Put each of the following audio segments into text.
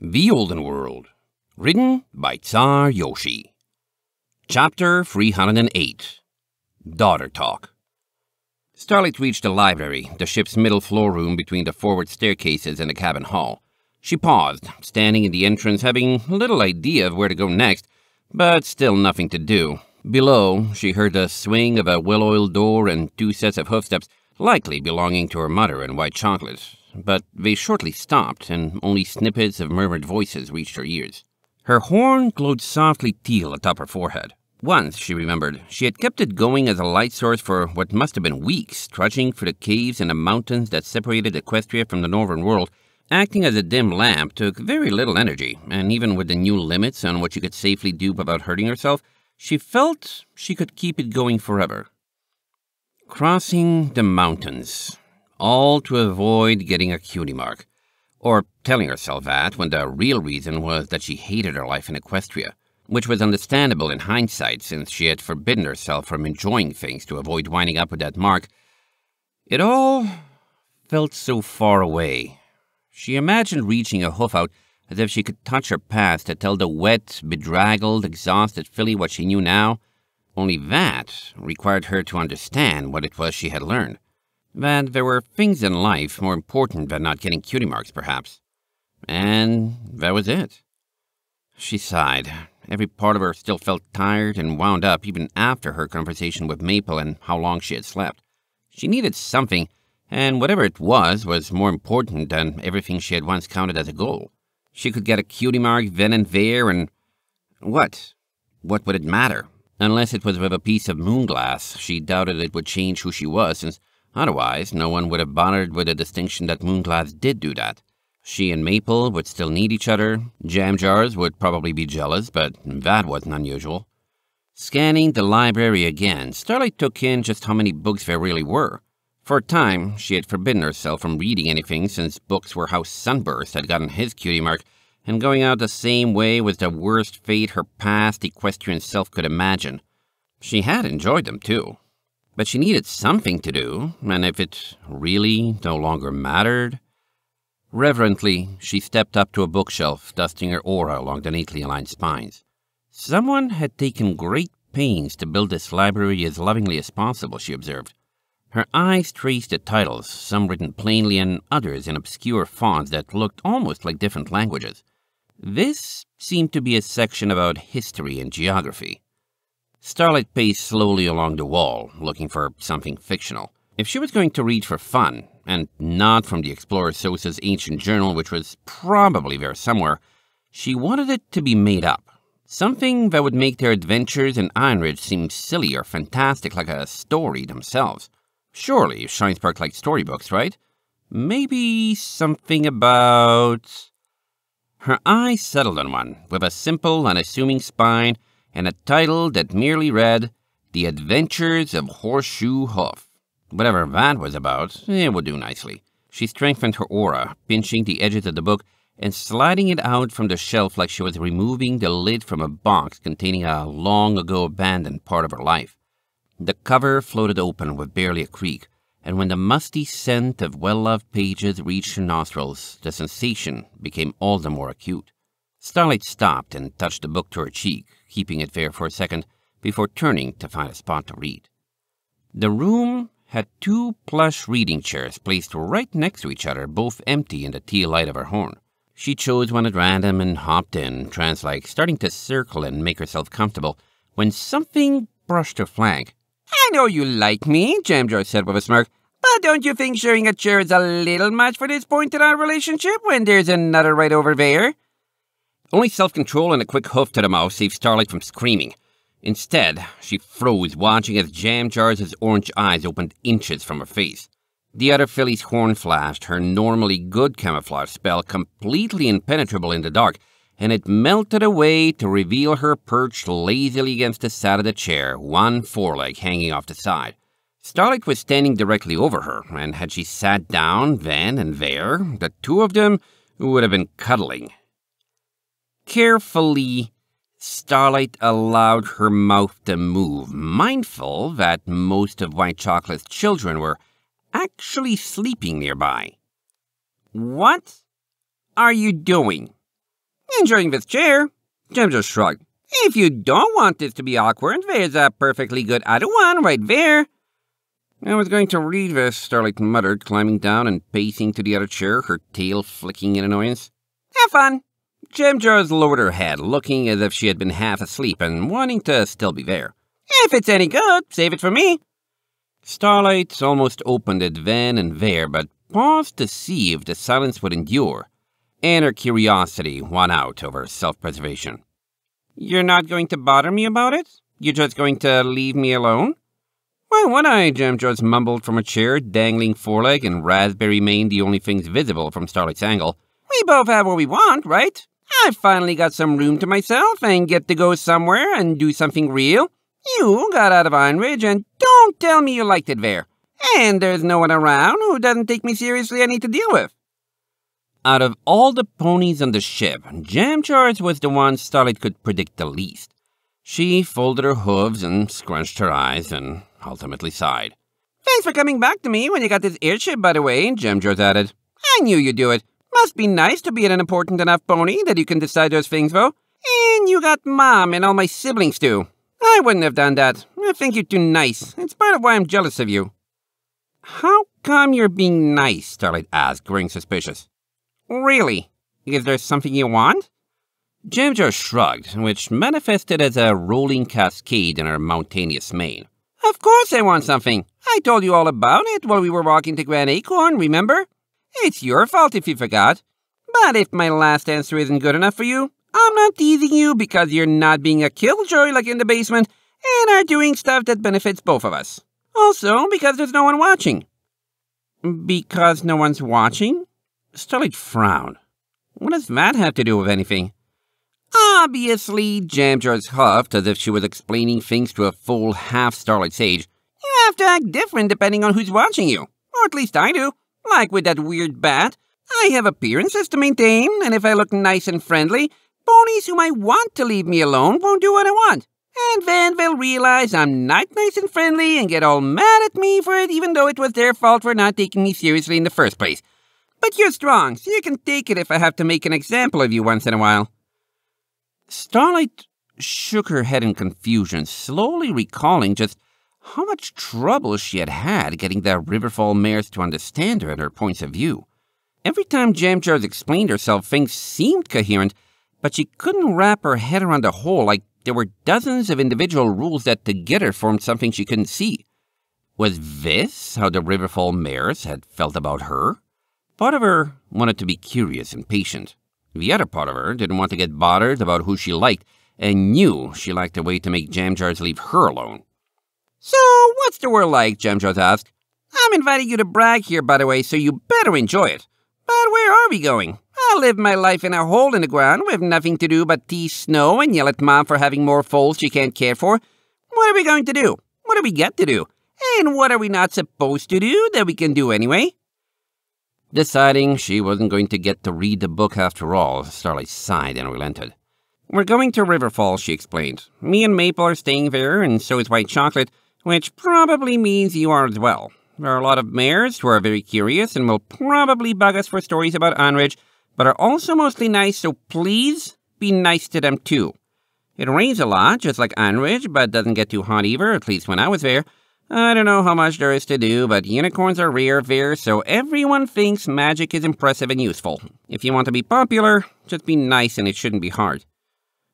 The Olden World, written by Tsar Yoshi. Chapter 308 Daughter Talk. Starlight reached the library, the ship's middle floor room between the forward staircases and the cabin hall. She paused, standing in the entrance, having little idea of where to go next, but still nothing to do. Below, she heard the swing of a well-oiled door and two sets of hoofsteps, likely belonging to her mother and white chocolate but they shortly stopped, and only snippets of murmured voices reached her ears. Her horn glowed softly teal atop her forehead. Once, she remembered, she had kept it going as a light source for what must have been weeks, trudging through the caves and the mountains that separated Equestria from the northern world. Acting as a dim lamp took very little energy, and even with the new limits on what she could safely do without hurting herself, she felt she could keep it going forever. Crossing the mountains all to avoid getting a cutie mark, or telling herself that when the real reason was that she hated her life in Equestria, which was understandable in hindsight since she had forbidden herself from enjoying things to avoid winding up with that mark. It all felt so far away. She imagined reaching a hoof out as if she could touch her past to tell the wet, bedraggled, exhausted filly what she knew now. Only that required her to understand what it was she had learned. That there were things in life more important than not getting cutie marks, perhaps. And that was it. She sighed. Every part of her still felt tired and wound up even after her conversation with Maple and how long she had slept. She needed something, and whatever it was was more important than everything she had once counted as a goal. She could get a cutie mark then and there, and what? What would it matter? Unless it was with a piece of moonglass, she doubted it would change who she was, since Otherwise, no one would have bothered with the distinction that Moonglass did do that. She and Maple would still need each other. Jam jars would probably be jealous, but that wasn't unusual. Scanning the library again, Starlight took in just how many books there really were. For a time, she had forbidden herself from reading anything since books were how Sunburst had gotten his cutie mark, and going out the same way was the worst fate her past equestrian self could imagine. She had enjoyed them, too. But she needed something to do, and if it really no longer mattered. Reverently, she stepped up to a bookshelf, dusting her aura along the neatly aligned spines. Someone had taken great pains to build this library as lovingly as possible, she observed. Her eyes traced the titles, some written plainly and others in obscure fonts that looked almost like different languages. This seemed to be a section about history and geography. Starlight paced slowly along the wall, looking for something fictional. If she was going to read for fun, and not from the explorer Sosa's ancient journal, which was probably there somewhere, she wanted it to be made up. Something that would make their adventures in Ironridge seem silly or fantastic like a story themselves. Surely Shinespark liked storybooks, right? Maybe something about... Her eyes settled on one, with a simple, unassuming spine and a title that merely read The Adventures of Horseshoe Hoof. Whatever that was about, it would do nicely. She strengthened her aura, pinching the edges of the book and sliding it out from the shelf like she was removing the lid from a box containing a long ago abandoned part of her life. The cover floated open with barely a creak, and when the musty scent of well-loved pages reached her nostrils, the sensation became all the more acute. Starlight stopped and touched the book to her cheek, keeping it there for a second before turning to find a spot to read. The room had two plush reading chairs placed right next to each other, both empty in the teal light of her horn. She chose one at random and hopped in, trance like, starting to circle and make herself comfortable, when something brushed her flank. I know you like me, Jamjar said with a smirk, but don't you think sharing a chair is a little much for this point in our relationship when there's another right over there? Only self control and a quick hoof to the mouth saved Starlight from screaming. Instead, she froze, watching as Jam Jars' orange eyes opened inches from her face. The other filly's horn flashed, her normally good camouflage spell completely impenetrable in the dark, and it melted away to reveal her perched lazily against the side of the chair, one foreleg hanging off the side. Starlight was standing directly over her, and had she sat down then and there, the two of them would have been cuddling. Carefully, Starlight allowed her mouth to move, mindful that most of White Chocolate's children were actually sleeping nearby. What are you doing? Enjoying this chair, Jim just shrugged. If you don't want this to be awkward, there's a perfectly good other one right there. I was going to read this, Starlight muttered, climbing down and pacing to the other chair, her tail flicking in annoyance. Have fun. Jim Jones lowered her head, looking as if she had been half asleep and wanting to still be there. If it's any good, save it for me. Starlight almost opened it then and there, but paused to see if the silence would endure, and her curiosity won out over self-preservation. You're not going to bother me about it? You're just going to leave me alone? Why would I? Jim Jones mumbled from a chair, dangling foreleg and raspberry mane the only things visible from Starlight's angle. We both have what we want, right? i finally got some room to myself and get to go somewhere and do something real. You got out of Iron Ridge and don't tell me you liked it there. And there's no one around who doesn't take me seriously I need to deal with. Out of all the ponies on the ship, Jamcharge was the one Starlight could predict the least. She folded her hooves and scrunched her eyes and ultimately sighed. Thanks for coming back to me when you got this airship, by the way, Jamcharge added. I knew you'd do it. Must be nice to be an important enough pony that you can decide those things, though. And you got Mom and all my siblings, too. I wouldn't have done that. I think you're too nice. It's part of why I'm jealous of you. How come you're being nice? Starlight asked, growing suspicious. Really? Is there something you want? Ginger shrugged, which manifested as a rolling cascade in her mountainous mane. Of course I want something. I told you all about it while we were walking to Grand Acorn, remember? It's your fault if you forgot. But if my last answer isn't good enough for you, I'm not teasing you because you're not being a killjoy like in the basement and are doing stuff that benefits both of us. Also, because there's no one watching. Because no one's watching? Starlight frowned. What does that have to do with anything? Obviously, Jamjars huffed as if she was explaining things to a full half-Starlight Sage. You have to act different depending on who's watching you. Or at least I do. Like with that weird bat, I have appearances to maintain, and if I look nice and friendly, ponies whom I want to leave me alone won't do what I want. And then they'll realize I'm not nice and friendly and get all mad at me for it, even though it was their fault for not taking me seriously in the first place. But you're strong, so you can take it if I have to make an example of you once in a while. Starlight shook her head in confusion, slowly recalling just how much trouble she had had getting the Riverfall Mares to understand her and her points of view. Every time Jamjars explained herself, things seemed coherent, but she couldn't wrap her head around the whole like there were dozens of individual rules that together formed something she couldn't see. Was this how the Riverfall Mares had felt about her? Part of her wanted to be curious and patient. The other part of her didn't want to get bothered about who she liked and knew she liked a way to make Jamjars leave her alone. So, what's the world like? Gemjoth asked. I'm inviting you to brag here, by the way, so you better enjoy it. But where are we going? I live my life in a hole in the ground with nothing to do but tease snow and yell at mom for having more foals she can't care for. What are we going to do? What do we get to do? And what are we not supposed to do that we can do anyway? Deciding she wasn't going to get to read the book after all, Starlight sighed and relented. We're going to River Falls, she explained. Me and Maple are staying there, and so is White Chocolate, which probably means you are as well. There are a lot of mayors who are very curious and will probably bug us for stories about Anridge, but are also mostly nice, so please be nice to them too. It rains a lot, just like Anridge, but doesn't get too hot either, at least when I was there. I don't know how much there is to do, but unicorns are rare there, so everyone thinks magic is impressive and useful. If you want to be popular, just be nice and it shouldn't be hard.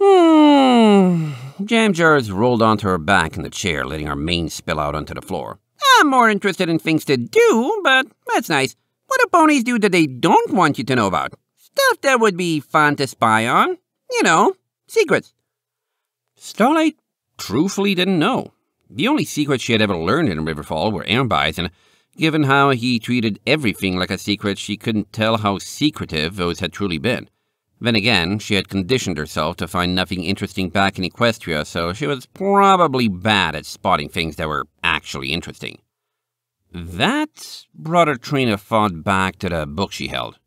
Hmm. Jam jars rolled onto her back in the chair, letting her mane spill out onto the floor. I'm more interested in things to do, but that's nice. What do ponies do that they don't want you to know about? Stuff that would be fun to spy on. You know, secrets. Starlight truthfully didn't know. The only secrets she had ever learned in Riverfall were Aaron and given how he treated everything like a secret, she couldn't tell how secretive those had truly been. Then again, she had conditioned herself to find nothing interesting back in Equestria, so she was probably bad at spotting things that were actually interesting. That brought her train of thought back to the book she held.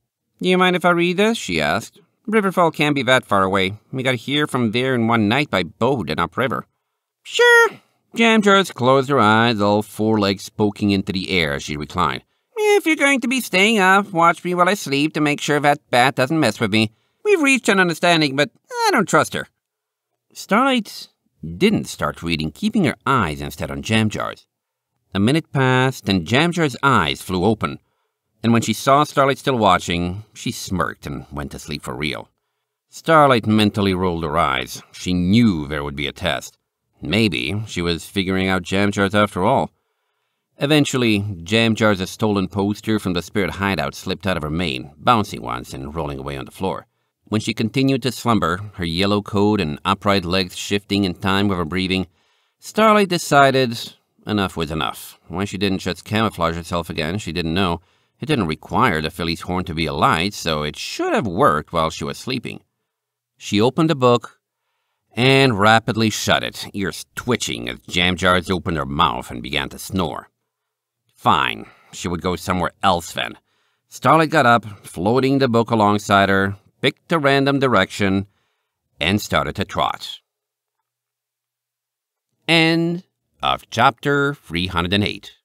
Do you mind if I read this? she asked. Riverfall can't be that far away. We got here from there in one night by boat and upriver. Sure. Jamjars closed her eyes, all four legs poking into the air as she reclined. If you're going to be staying up, watch me while I sleep to make sure that bat doesn't mess with me. We've reached an understanding, but I don't trust her. Starlight didn't start reading, keeping her eyes instead on jam jars. A minute passed, and Jamjar's eyes flew open. And when she saw Starlight still watching, she smirked and went to sleep for real. Starlight mentally rolled her eyes. She knew there would be a test. Maybe she was figuring out Jamjars after all. Eventually, Jamjar's stolen poster from the spirit hideout slipped out of her mane, bouncing once and rolling away on the floor. When she continued to slumber, her yellow coat and upright legs shifting in time with her breathing, Starlight decided enough was enough. Why she didn't just camouflage herself again, she didn't know. It didn't require the filly's horn to be alight, so it should have worked while she was sleeping. She opened the book and rapidly shut it, ears twitching as Jam Jars opened her mouth and began to snore. Fine, she would go somewhere else then. Starlight got up, floating the book alongside her, picked a random direction, and started to trot. End of chapter 308.